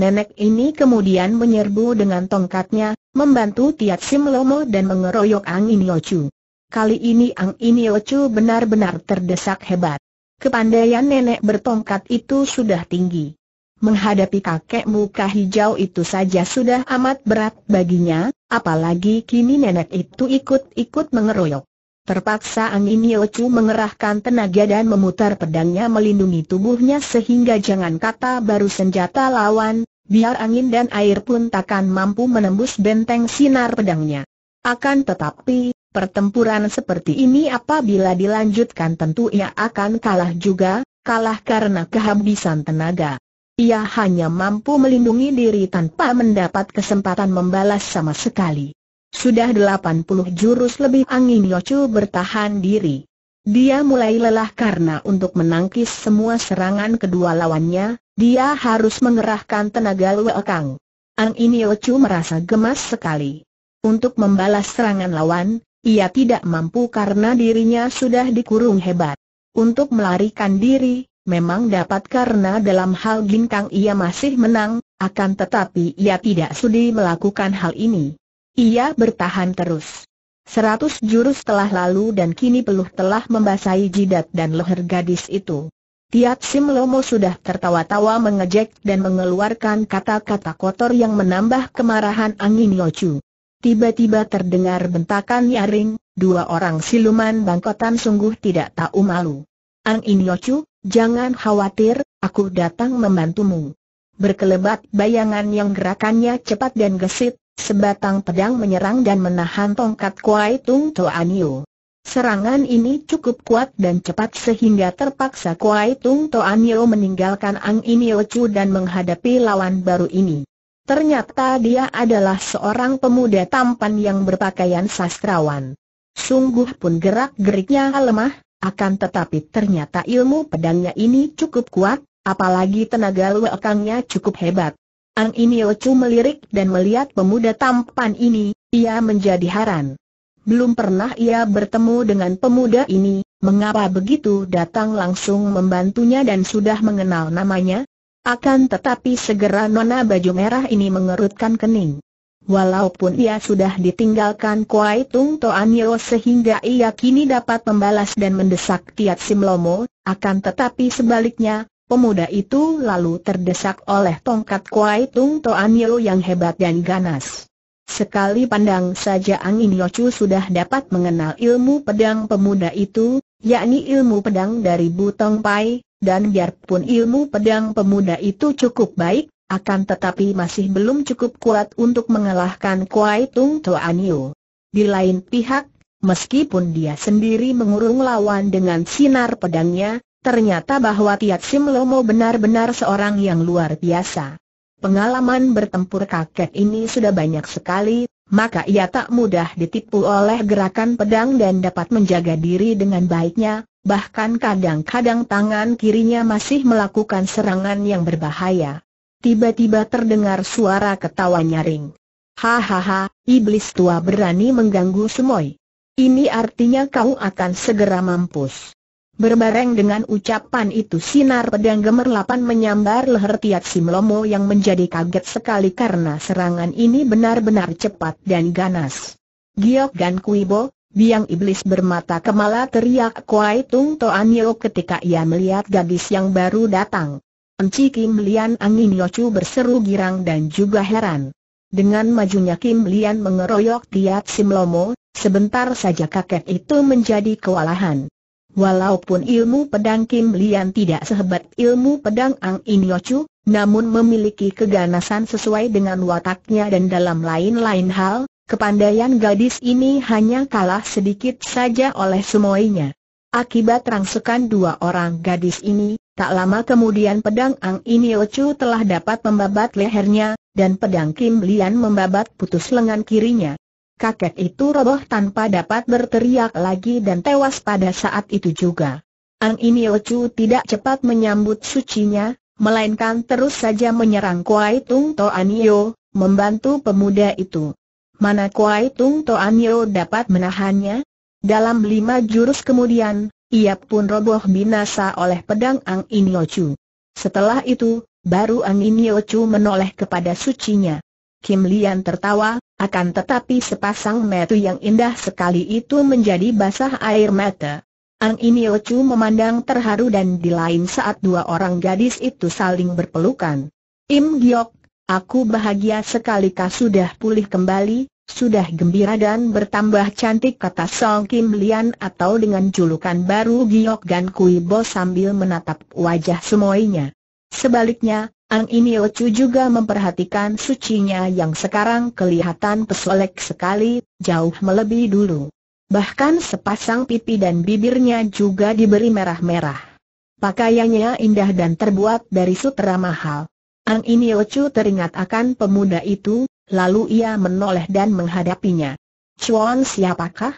[SPEAKER 1] Nenek ini kemudian menyerbu dengan tongkatnya, membantu Tiat Sim Lomo dan mengeroyok Ang Iniochu. Kali ini Ang Iniochu benar-benar terdesak hebat. Kepandaian nenek bertongkat itu sudah tinggi. Menghadapi kakek muka hijau itu saja sudah amat berat baginya, apalagi kini nenek itu ikut-ikut mengeroyok. Terpaksa Ang Iniochu mengerahkan tenaga dan memutar pedangnya melindungi tubuhnya sehingga jangan kata baru senjata lawan, biar angin dan air pun takkan mampu menembus benteng sinar pedangnya. Akan tetapi, pertempuran seperti ini apabila dilanjutkan tentu ia akan kalah juga, kalah karena kehabisan tenaga. Ia hanya mampu melindungi diri tanpa mendapat kesempatan membalas sama sekali. Sudah 80 jurus lebih angin Yochu bertahan diri. Dia mulai lelah karena untuk menangkis semua serangan kedua lawannya, dia harus mengerahkan tenaga Kang. Ang Iniochu merasa gemas sekali. Untuk membalas serangan lawan, ia tidak mampu karena dirinya sudah dikurung hebat. Untuk melarikan diri, memang dapat karena dalam hal ginkang ia masih menang, akan tetapi ia tidak sudi melakukan hal ini. Ia bertahan terus. Seratus jurus telah lalu dan kini peluh telah membasahi jidat dan leher gadis itu. Tiap Sim Lomo sudah tertawa-tawa mengejek dan mengeluarkan kata-kata kotor yang menambah kemarahan angin Yochu. Tiba-tiba terdengar bentakan nyaring, dua orang siluman bangkotan sungguh tidak tahu malu. Angin Yochu, jangan khawatir, aku datang membantumu. Berkelebat bayangan yang gerakannya cepat dan gesit, Sebatang pedang menyerang dan menahan tongkat Kuai Tung Toan Yu. Serangan ini cukup kuat dan cepat sehingga terpaksa Kuai Tung Toan Yu meninggalkan Ang Inio Chu dan menghadapi lawan baru ini. Ternyata dia adalah seorang pemuda tampan yang berpakaian sastrawan. Sungguh pun gerak-geriknya lemah, akan tetapi ternyata ilmu pedangnya ini cukup kuat, apalagi tenaga luakangnya cukup hebat. Ang Inio Chu melirik dan melihat pemuda tampan ini, ia menjadi heran. Belum pernah ia bertemu dengan pemuda ini, mengapa begitu datang langsung membantunya dan sudah mengenal namanya? Akan tetapi segera nona baju merah ini mengerutkan kening. Walaupun ia sudah ditinggalkan Kuai Tung Anio sehingga ia kini dapat membalas dan mendesak Tiat Simlomo, akan tetapi sebaliknya, Pemuda itu lalu terdesak oleh tongkat Kuai Tung Toan Yeo yang hebat dan ganas. Sekali pandang saja Angin Yochu sudah dapat mengenal ilmu pedang pemuda itu, yakni ilmu pedang dari Butong Pai, dan biarpun ilmu pedang pemuda itu cukup baik, akan tetapi masih belum cukup kuat untuk mengalahkan Kuai Tung Yeo. Di lain pihak, meskipun dia sendiri mengurung lawan dengan sinar pedangnya, ternyata bahwa Tiat Sim Lomo benar-benar seorang yang luar biasa. Pengalaman bertempur kakek ini sudah banyak sekali, maka ia tak mudah ditipu oleh gerakan pedang dan dapat menjaga diri dengan baiknya, bahkan kadang-kadang tangan kirinya masih melakukan serangan yang berbahaya. Tiba-tiba terdengar suara ketawa nyaring. Hahaha, iblis tua berani mengganggu semoy. Ini artinya kau akan segera mampus. Berbareng dengan ucapan itu sinar pedang gemerlapan menyambar leher Tiat Simlomo yang menjadi kaget sekali karena serangan ini benar-benar cepat dan ganas. Giok Gan Kuibo, biang iblis bermata kemala teriak Kuai Tung Toan Yeo ketika ia melihat gadis yang baru datang. Enci Kim Lian Angin Yocu berseru girang dan juga heran. Dengan majunya Kim Lian mengeroyok Tiat Simlomo, sebentar saja kakek itu menjadi kewalahan. Walaupun ilmu pedang Kim Lian tidak sehebat ilmu pedang Ang In Yochu, namun memiliki keganasan sesuai dengan wataknya dan dalam lain-lain hal, kepandaian gadis ini hanya kalah sedikit saja oleh semuanya. Akibat rangsukan dua orang gadis ini, tak lama kemudian pedang Ang In Yochu telah dapat membabat lehernya, dan pedang Kim Lian membabat putus lengan kirinya kakek itu roboh tanpa dapat berteriak lagi dan tewas pada saat itu juga. Ang ini Ocu tidak cepat menyambut sucinya, melainkan terus saja menyerang Kuai Tung Toanio, membantu pemuda itu. Mana Kuai Tung Toanio dapat menahannya? Dalam lima jurus kemudian, ia pun roboh binasa oleh pedang Ang Iniochu. Setelah itu, baru Ang Iniochu menoleh kepada sucinya. Kim Lian tertawa, akan tetapi sepasang metu yang indah sekali itu menjadi basah air mata. Ang Inio memandang terharu dan di lain saat dua orang gadis itu saling berpelukan. Im Giok, aku bahagia sekali kau sudah pulih kembali, sudah gembira dan bertambah cantik kata Song Kim Lian atau dengan julukan baru Giok Gan Kui Bo sambil menatap wajah semuanya. Sebaliknya, An Iniochu juga memperhatikan sucinya yang sekarang kelihatan pesolek sekali, jauh melebihi dulu. Bahkan sepasang pipi dan bibirnya juga diberi merah-merah. Pakaiannya indah dan terbuat dari sutera mahal. An Iniochu teringat akan pemuda itu, lalu ia menoleh dan menghadapinya. Chuan siapakah?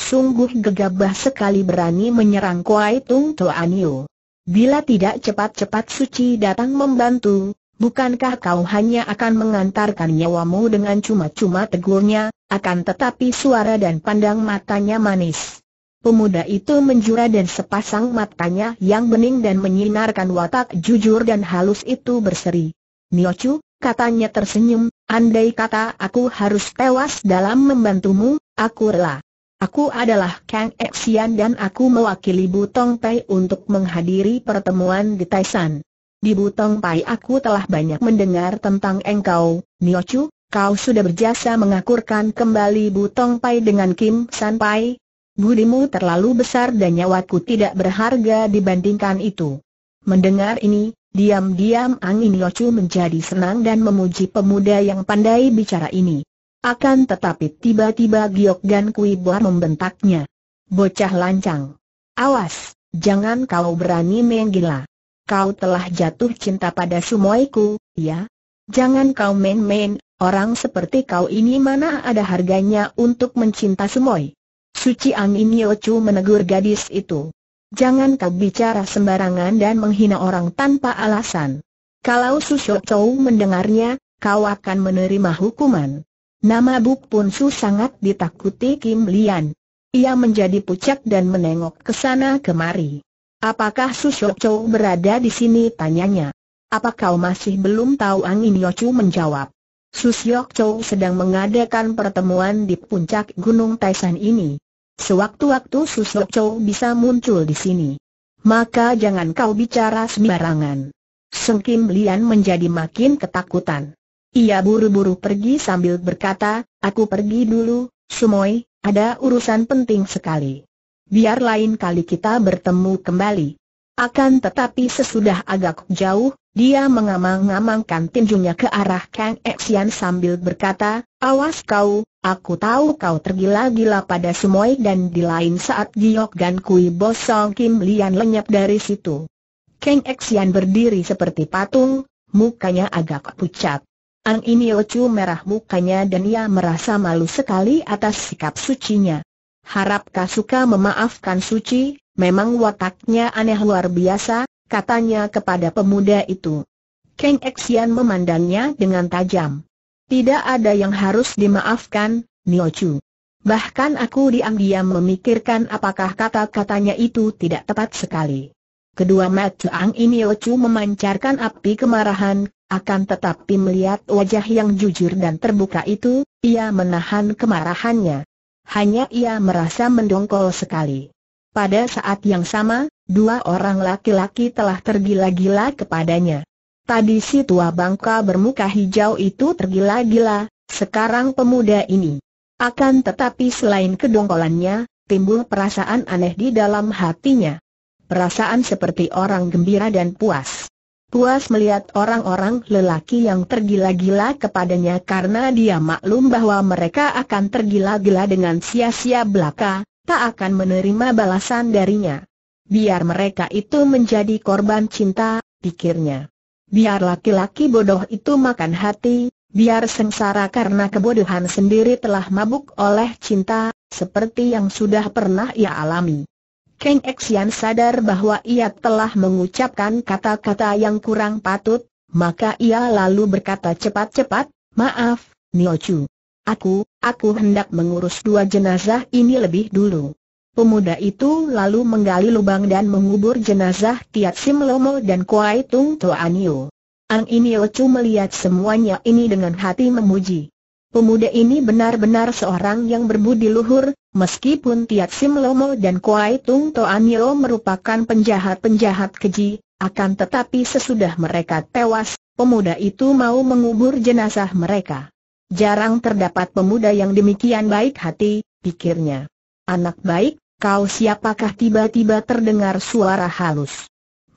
[SPEAKER 1] Sungguh gegabah sekali berani menyerang Kuai Tung Yu. Bila tidak cepat-cepat suci datang membantu, bukankah kau hanya akan mengantarkan nyawamu dengan cuma-cuma tegurnya, akan tetapi suara dan pandang matanya manis. Pemuda itu menjura dan sepasang matanya yang bening dan menyinarkan watak jujur dan halus itu berseri. Niochu, katanya tersenyum, andai kata aku harus tewas dalam membantumu, aku rela. Aku adalah Kang Xian dan aku mewakili Butong Pai untuk menghadiri pertemuan di Taisan. Di Butong Pai aku telah banyak mendengar tentang engkau, Chu. kau sudah berjasa mengakurkan kembali Butong Pai dengan Kim San Pai. Budimu terlalu besar dan nyawaku tidak berharga dibandingkan itu. Mendengar ini, diam-diam Angin Chu menjadi senang dan memuji pemuda yang pandai bicara ini. Akan tetapi tiba-tiba Giok Gan Kui Buar membentaknya. Bocah lancang. Awas, jangan kau berani menggila. Kau telah jatuh cinta pada sumoiku, ya? Jangan kau main-main, orang seperti kau ini mana ada harganya untuk mencinta sumoi. Suci Angin Yochu menegur gadis itu. Jangan kau bicara sembarangan dan menghina orang tanpa alasan. Kalau Susok Chou mendengarnya, kau akan menerima hukuman. Nama Buk Pun Su sangat ditakuti Kim Lian. Ia menjadi pucat dan menengok ke sana kemari. Apakah Su Shok Chow berada di sini? Tanyanya. Apa kau masih belum tahu? Angin Yochu menjawab. Su Shok Chow sedang mengadakan pertemuan di puncak Gunung Taisan ini. Sewaktu-waktu Su Shok Chow bisa muncul di sini. Maka jangan kau bicara sembarangan. Seng Kim Lian menjadi makin ketakutan. Ia buru-buru pergi sambil berkata, aku pergi dulu, Sumoi, ada urusan penting sekali. Biar lain kali kita bertemu kembali. Akan tetapi sesudah agak jauh, dia mengamang amangkan tinjunya ke arah Kang Exian sambil berkata, Awas kau, aku tahu kau tergila-gila pada Sumoi dan di lain saat Giok dan Kui Bosong Kim Lian lenyap dari situ. Kang Exian berdiri seperti patung, mukanya agak pucat. Ang ini Iniochu merah mukanya dan ia merasa malu sekali atas sikap sucinya. Harap Kasuka memaafkan Suci, memang wataknya aneh luar biasa, katanya kepada pemuda itu. King Xian memandangnya dengan tajam. Tidak ada yang harus dimaafkan, Niochu. Bahkan aku diam-diam memikirkan apakah kata-katanya itu tidak tepat sekali. Kedua mata Ang Iniochu memancarkan api kemarahan, akan tetapi melihat wajah yang jujur dan terbuka itu, ia menahan kemarahannya. Hanya ia merasa mendongkol sekali. Pada saat yang sama, dua orang laki-laki telah tergila-gila kepadanya. Tadi si tua bangka bermuka hijau itu tergila-gila, sekarang pemuda ini. Akan tetapi selain kedongkolannya, timbul perasaan aneh di dalam hatinya. Perasaan seperti orang gembira dan puas. Puas melihat orang-orang lelaki yang tergila-gila kepadanya karena dia maklum bahwa mereka akan tergila-gila dengan sia-sia belaka, tak akan menerima balasan darinya. Biar mereka itu menjadi korban cinta, pikirnya. Biar laki-laki bodoh itu makan hati, biar sengsara karena kebodohan sendiri telah mabuk oleh cinta, seperti yang sudah pernah ia alami. Kang Xian sadar bahwa ia telah mengucapkan kata-kata yang kurang patut, maka ia lalu berkata cepat-cepat, maaf, Nio Chu. Aku, aku hendak mengurus dua jenazah ini lebih dulu. Pemuda itu lalu menggali lubang dan mengubur jenazah Tiat Sim Lomo dan Kuai Tung Toanio. Ang Chu melihat semuanya ini dengan hati memuji. Pemuda ini benar-benar seorang yang berbudi luhur, meskipun Tiat Sim Lomo dan Kuai Tung Toanio merupakan penjahat-penjahat keji, akan tetapi sesudah mereka tewas, pemuda itu mau mengubur jenazah mereka. Jarang terdapat pemuda yang demikian baik hati, pikirnya. Anak baik, kau siapakah tiba-tiba terdengar suara halus.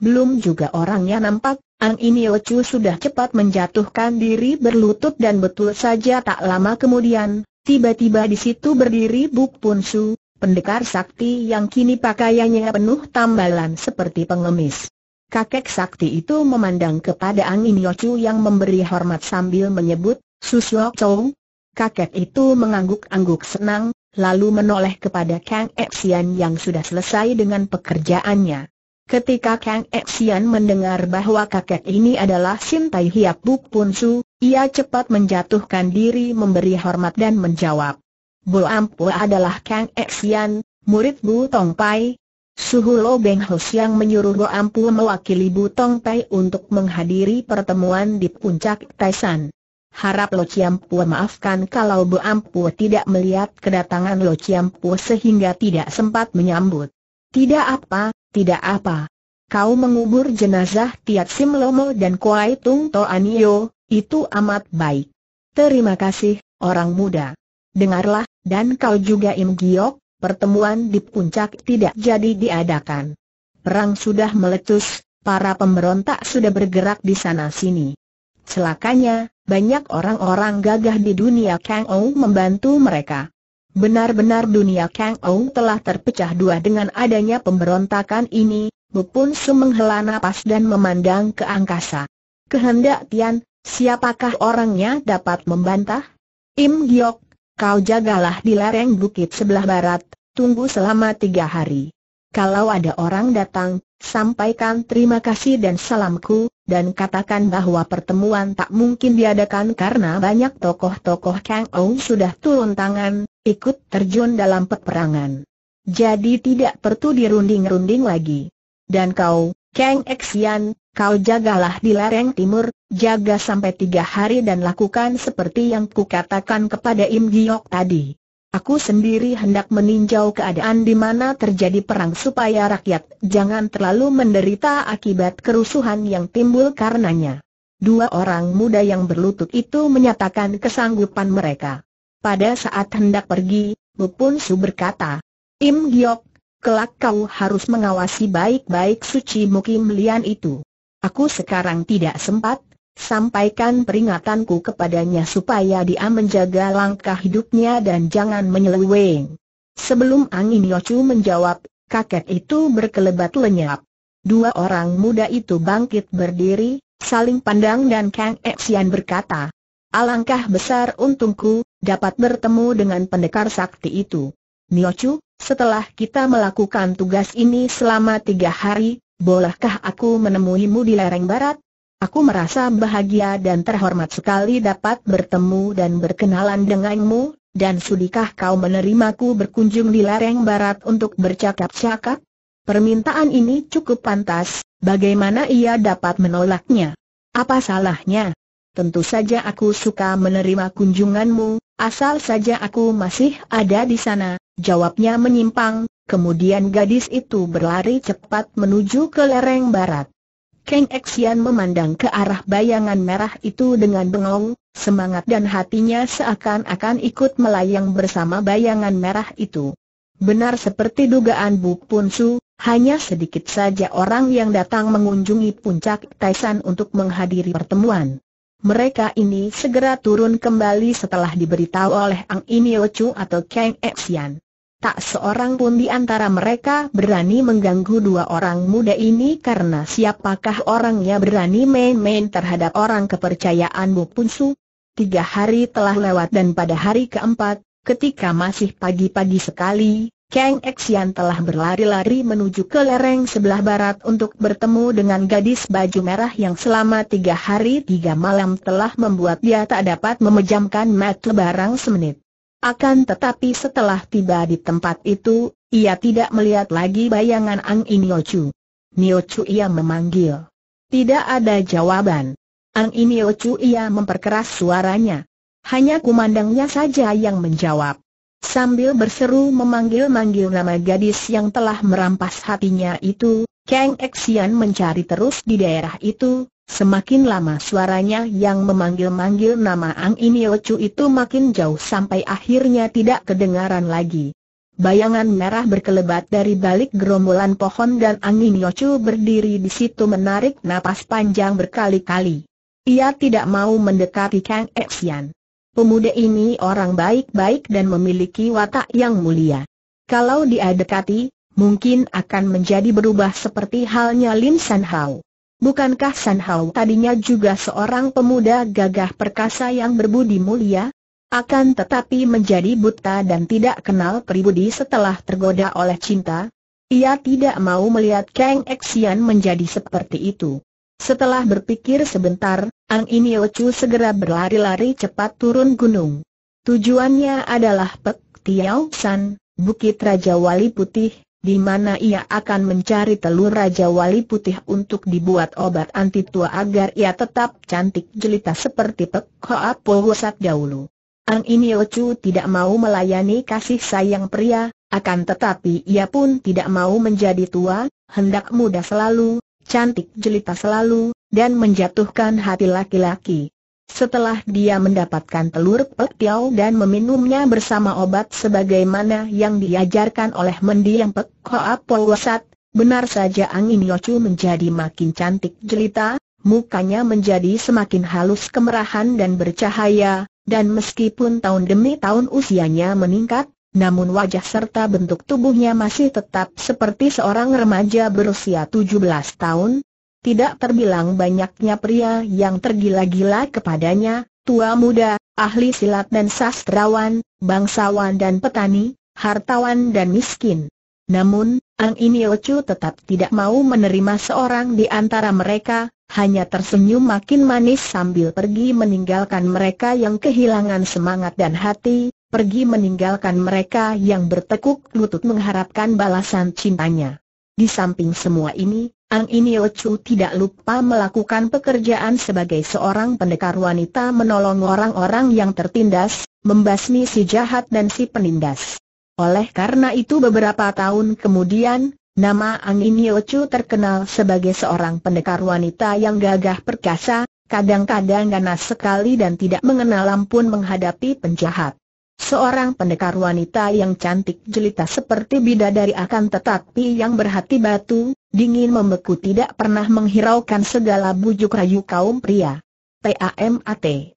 [SPEAKER 1] Belum juga orangnya nampak, Ang Inio Chu sudah cepat menjatuhkan diri berlutut dan betul saja tak lama kemudian, tiba-tiba di situ berdiri Buk Pun Su, pendekar sakti yang kini pakaiannya penuh tambalan seperti pengemis. Kakek sakti itu memandang kepada Ang Inio Chu yang memberi hormat sambil menyebut, Susyok Chou. Kakek itu mengangguk-angguk senang, lalu menoleh kepada Kang Exian yang sudah selesai dengan pekerjaannya. Ketika Kang Xian mendengar bahwa kakek ini adalah Sim Tai Hiap Buk Pun Su, ia cepat menjatuhkan diri memberi hormat dan menjawab. Bu Ampu adalah Kang Xian, murid Bu Tong Pai. Suhu Lo Beng Hus yang menyuruh Bu Ampu mewakili Bu Tong Pai untuk menghadiri pertemuan di puncak Taisan. Harap Lo Ciampu maafkan kalau Bu Ampu tidak melihat kedatangan Lo Ciampu sehingga tidak sempat menyambut. Tidak apa, tidak apa. Kau mengubur jenazah Tiat Sim Lomo dan Kuai Tung To Anio, itu amat baik. Terima kasih, orang muda. Dengarlah, dan kau juga Im Giok, pertemuan di puncak tidak jadi diadakan. Perang sudah meletus, para pemberontak sudah bergerak di sana-sini. Celakanya, banyak orang-orang gagah di dunia Kang Ou membantu mereka. Benar-benar dunia Kang Ong telah terpecah dua dengan adanya pemberontakan ini, Bupun Su menghela nafas dan memandang ke angkasa. Kehendak Tian, siapakah orangnya dapat membantah? Im Giok, kau jagalah di lereng bukit sebelah barat, tunggu selama tiga hari. Kalau ada orang datang, sampaikan terima kasih dan salamku, dan katakan bahwa pertemuan tak mungkin diadakan karena banyak tokoh-tokoh Kang Ou sudah turun tangan, ikut terjun dalam peperangan. Jadi tidak perlu dirunding-runding lagi. Dan kau, Kang Xian, kau jagalah di lereng timur, jaga sampai tiga hari dan lakukan seperti yang kukatakan kepada Im Giok tadi. Aku sendiri hendak meninjau keadaan di mana terjadi perang supaya rakyat jangan terlalu menderita akibat kerusuhan yang timbul karenanya. Dua orang muda yang berlutut itu menyatakan kesanggupan mereka. Pada saat hendak pergi, Mupun Su berkata, Im Giok, kelak kau harus mengawasi baik-baik suci Mukim Lian itu. Aku sekarang tidak sempat, Sampaikan peringatanku kepadanya supaya dia menjaga langkah hidupnya dan jangan menyeleweng. Sebelum Angin Yocu menjawab, kakek itu berkelebat lenyap. Dua orang muda itu bangkit berdiri, saling pandang dan Kang Eksian berkata, Alangkah besar untungku, dapat bertemu dengan pendekar sakti itu. Niochu, setelah kita melakukan tugas ini selama tiga hari, bolehkah aku menemuimu di lereng barat? Aku merasa bahagia dan terhormat sekali dapat bertemu dan berkenalan denganmu, dan sudikah kau menerimaku berkunjung di lereng barat untuk bercakap-cakap? Permintaan ini cukup pantas, bagaimana ia dapat menolaknya? Apa salahnya? Tentu saja aku suka menerima kunjunganmu, asal saja aku masih ada di sana, jawabnya menyimpang, kemudian gadis itu berlari cepat menuju ke lereng barat. Keng Xian memandang ke arah bayangan merah itu dengan bengong, semangat dan hatinya seakan-akan ikut melayang bersama bayangan merah itu. Benar seperti dugaan Bu Punsu, hanya sedikit saja orang yang datang mengunjungi puncak Taisan untuk menghadiri pertemuan. Mereka ini segera turun kembali setelah diberitahu oleh Ang Inio Chu atau Kang Xian. Tak seorang pun di antara mereka berani mengganggu dua orang muda ini karena siapakah orangnya berani main-main terhadap orang kepercayaan Bu Punsu? Tiga hari telah lewat dan pada hari keempat, ketika masih pagi-pagi sekali, Kang Xian telah berlari-lari menuju ke lereng sebelah barat untuk bertemu dengan gadis baju merah yang selama tiga hari tiga malam telah membuat dia tak dapat memejamkan mata barang semenit. Akan tetapi setelah tiba di tempat itu, ia tidak melihat lagi bayangan Ang Iniochu. Niochu ia memanggil. Tidak ada jawaban. Ang Iniochu ia memperkeras suaranya. Hanya kumandangnya saja yang menjawab. Sambil berseru memanggil-manggil nama gadis yang telah merampas hatinya itu, Kang Xian mencari terus di daerah itu, Semakin lama suaranya yang memanggil-manggil nama Ang Iniochu itu makin jauh sampai akhirnya tidak kedengaran lagi. Bayangan merah berkelebat dari balik gerombolan pohon dan Ang Iniochu berdiri di situ menarik napas panjang berkali-kali. Ia tidak mau mendekati Kang Exian. Pemuda ini orang baik-baik dan memiliki watak yang mulia. Kalau dia dekati, mungkin akan menjadi berubah seperti halnya Lin San Hao. Bukankah San Hao tadinya juga seorang pemuda gagah perkasa yang berbudi mulia? Akan tetapi menjadi buta dan tidak kenal pribudi setelah tergoda oleh cinta? Ia tidak mau melihat Kang Xian menjadi seperti itu. Setelah berpikir sebentar, Ang Inio Chu segera berlari-lari cepat turun gunung. Tujuannya adalah Pek Tiau San, Bukit Raja Wali Putih, di mana ia akan mencari telur Raja Wali Putih untuk dibuat obat anti tua agar ia tetap cantik jelita seperti Pek Hoa Po dahulu. Ang Iniochu tidak mau melayani kasih sayang pria, akan tetapi ia pun tidak mau menjadi tua, hendak muda selalu, cantik jelita selalu, dan menjatuhkan hati laki-laki. Setelah dia mendapatkan telur pekiau dan meminumnya bersama obat sebagaimana yang diajarkan oleh mendiang Pek Hoa Polwasat, benar saja angin Yocu menjadi makin cantik jelita, mukanya menjadi semakin halus kemerahan dan bercahaya, dan meskipun tahun demi tahun usianya meningkat, namun wajah serta bentuk tubuhnya masih tetap seperti seorang remaja berusia 17 tahun, tidak terbilang banyaknya pria yang tergila-gila kepadanya, tua muda, ahli silat dan sastrawan, bangsawan dan petani, hartawan dan miskin. Namun, Ang Iniochu tetap tidak mau menerima seorang di antara mereka, hanya tersenyum makin manis sambil pergi meninggalkan mereka yang kehilangan semangat dan hati, pergi meninggalkan mereka yang bertekuk lutut mengharapkan balasan cintanya. Di samping semua ini, Ang Inio Chu tidak lupa melakukan pekerjaan sebagai seorang pendekar wanita menolong orang-orang yang tertindas, membasmi si jahat dan si penindas. Oleh karena itu beberapa tahun kemudian, nama Ang Inio Chu terkenal sebagai seorang pendekar wanita yang gagah perkasa, kadang-kadang ganas sekali dan tidak mengenal ampun menghadapi penjahat. Seorang pendekar wanita yang cantik jelita seperti bidadari akan tetapi yang berhati batu, dingin membeku tidak pernah menghiraukan segala bujuk rayu kaum pria. PAMAT